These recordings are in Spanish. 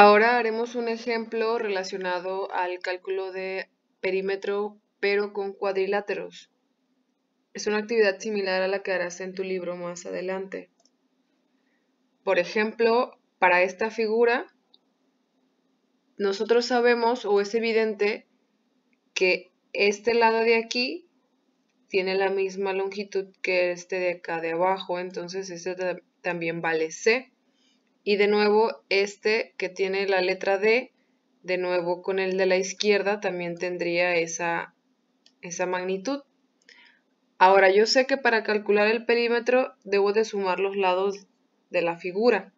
Ahora haremos un ejemplo relacionado al cálculo de perímetro pero con cuadriláteros. Es una actividad similar a la que harás en tu libro más adelante. Por ejemplo, para esta figura, nosotros sabemos o es evidente que este lado de aquí tiene la misma longitud que este de acá de abajo, entonces este también vale C y de nuevo este que tiene la letra D, de nuevo con el de la izquierda también tendría esa, magnitud. Ahora yo sé que para calcular el perímetro debo de sumar los lados de la figura.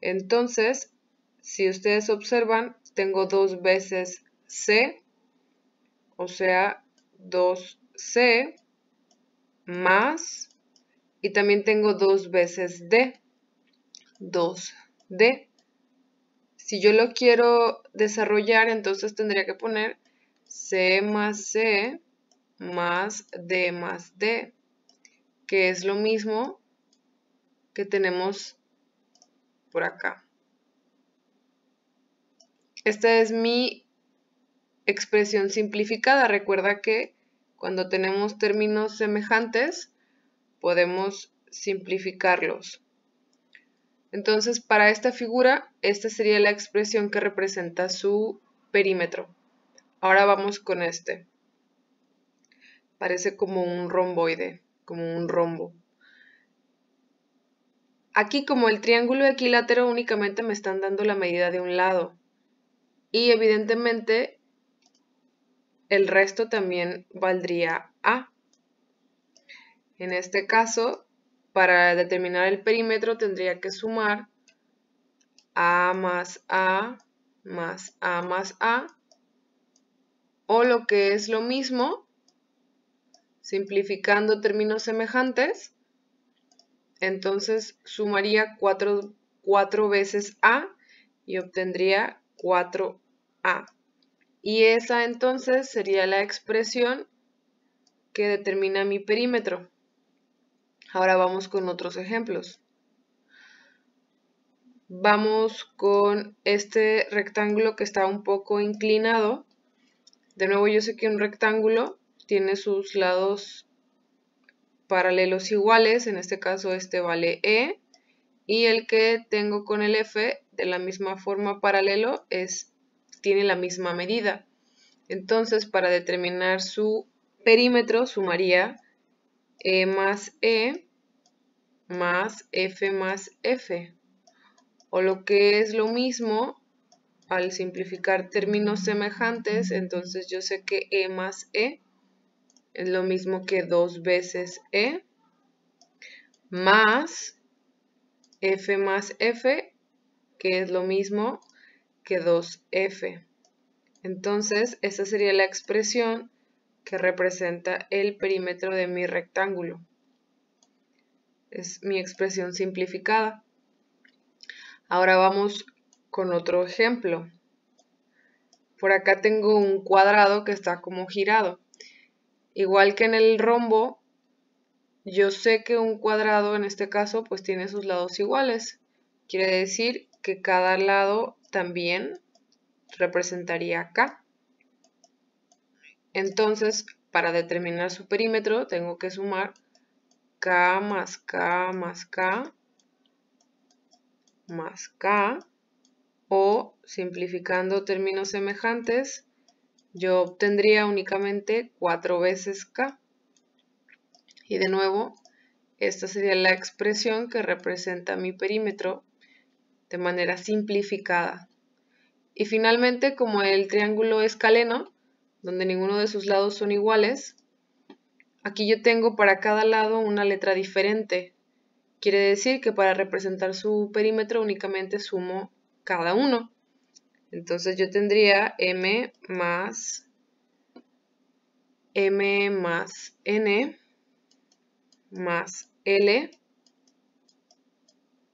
Entonces, si ustedes observan, tengo dos veces C, o sea, 2C más, y también tengo dos veces D, 2D. Si yo lo quiero desarrollar, entonces tendría que poner C más C más D más D, que es lo mismo que tenemos por acá. Esta es mi expresión simplificada. Recuerda que cuando tenemos términos semejantes, podemos simplificarlos. Entonces, para esta figura, esta sería la expresión que representa su perímetro. Ahora vamos con este. Parece como un romboide, como un rombo. Aquí, como el triángulo equilátero, únicamente me están dando la medida de un lado. Y evidentemente, el resto también valdría A. En este caso, para determinar el perímetro tendría que sumar A más A más A más A, o lo que es lo mismo, simplificando términos semejantes, entonces sumaría 4, veces A y obtendría 4A. Y esa entonces sería la expresión que determina mi perímetro. Ahora vamos con otros ejemplos. Vamos con este rectángulo que está un poco inclinado. De nuevo yo sé que un rectángulo tiene sus lados paralelos iguales, en este caso este vale E, y el que tengo con el F de la misma forma paralelo es, tiene la misma medida. Entonces para determinar su perímetro sumaría e más E más F más F. O lo que es lo mismo, al simplificar términos semejantes, entonces yo sé que E más E es lo mismo que dos veces E más F más F, que es lo mismo que 2F. Entonces, esa sería la expresión que representa el perímetro de mi rectángulo. Es mi expresión simplificada. Ahora vamos con otro ejemplo. Por acá tengo un cuadrado que está como girado. Igual que en el rombo, yo sé que un cuadrado en este caso pues tiene sus lados iguales. Quiere decir que cada lado también representaría acá. Entonces, para determinar su perímetro, tengo que sumar K más K más K más K o simplificando términos semejantes, yo obtendría únicamente 4 veces K. Y de nuevo, esta sería la expresión que representa mi perímetro de manera simplificada. Y finalmente, como el triángulo es caleno, donde ninguno de sus lados son iguales, aquí yo tengo para cada lado una letra diferente. Quiere decir que para representar su perímetro únicamente sumo cada uno. Entonces yo tendría m más m más n más l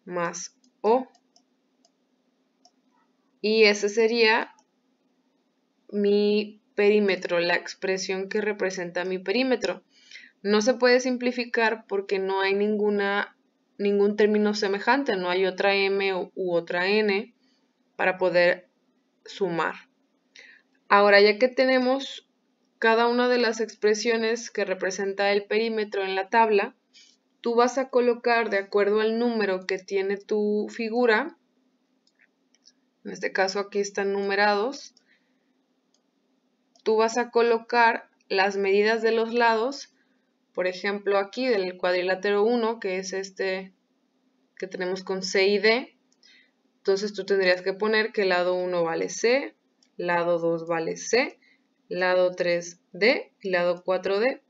más o. Y ese sería mi perímetro, la expresión que representa mi perímetro. No se puede simplificar porque no hay ninguna, ningún término semejante, no hay otra m u otra n para poder sumar. Ahora, ya que tenemos cada una de las expresiones que representa el perímetro en la tabla, tú vas a colocar de acuerdo al número que tiene tu figura, en este caso aquí están numerados, tú vas a colocar las medidas de los lados, por ejemplo aquí del cuadrilátero 1, que es este que tenemos con C y D, entonces tú tendrías que poner que lado 1 vale C, lado 2 vale C, lado 3 D y lado 4 D.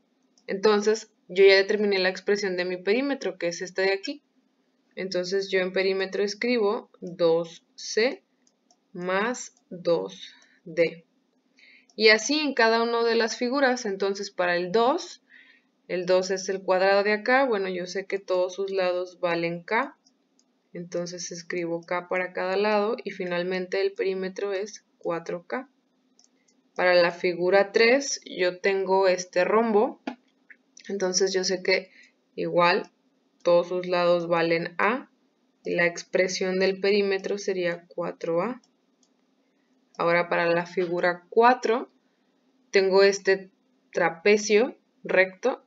Entonces yo ya determiné la expresión de mi perímetro, que es este de aquí. Entonces yo en perímetro escribo 2C más 2D. Y así en cada una de las figuras, entonces para el 2, el 2 es el cuadrado de acá, bueno yo sé que todos sus lados valen k, entonces escribo k para cada lado y finalmente el perímetro es 4k. Para la figura 3 yo tengo este rombo, entonces yo sé que igual todos sus lados valen a y la expresión del perímetro sería 4a. Ahora para la figura 4 tengo este trapecio recto.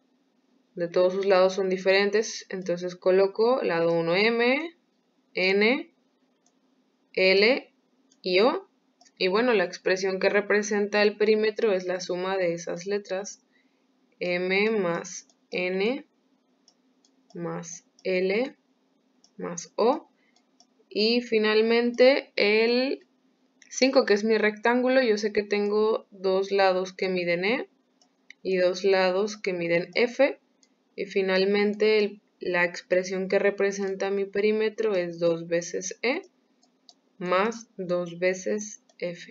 De todos sus lados son diferentes, entonces coloco lado 1M, N, L y O. Y bueno, la expresión que representa el perímetro es la suma de esas letras. M más N más L más O. Y finalmente el 5, que es mi rectángulo, yo sé que tengo dos lados que miden E y dos lados que miden F. Y finalmente la expresión que representa mi perímetro es 2 veces E más 2 veces F.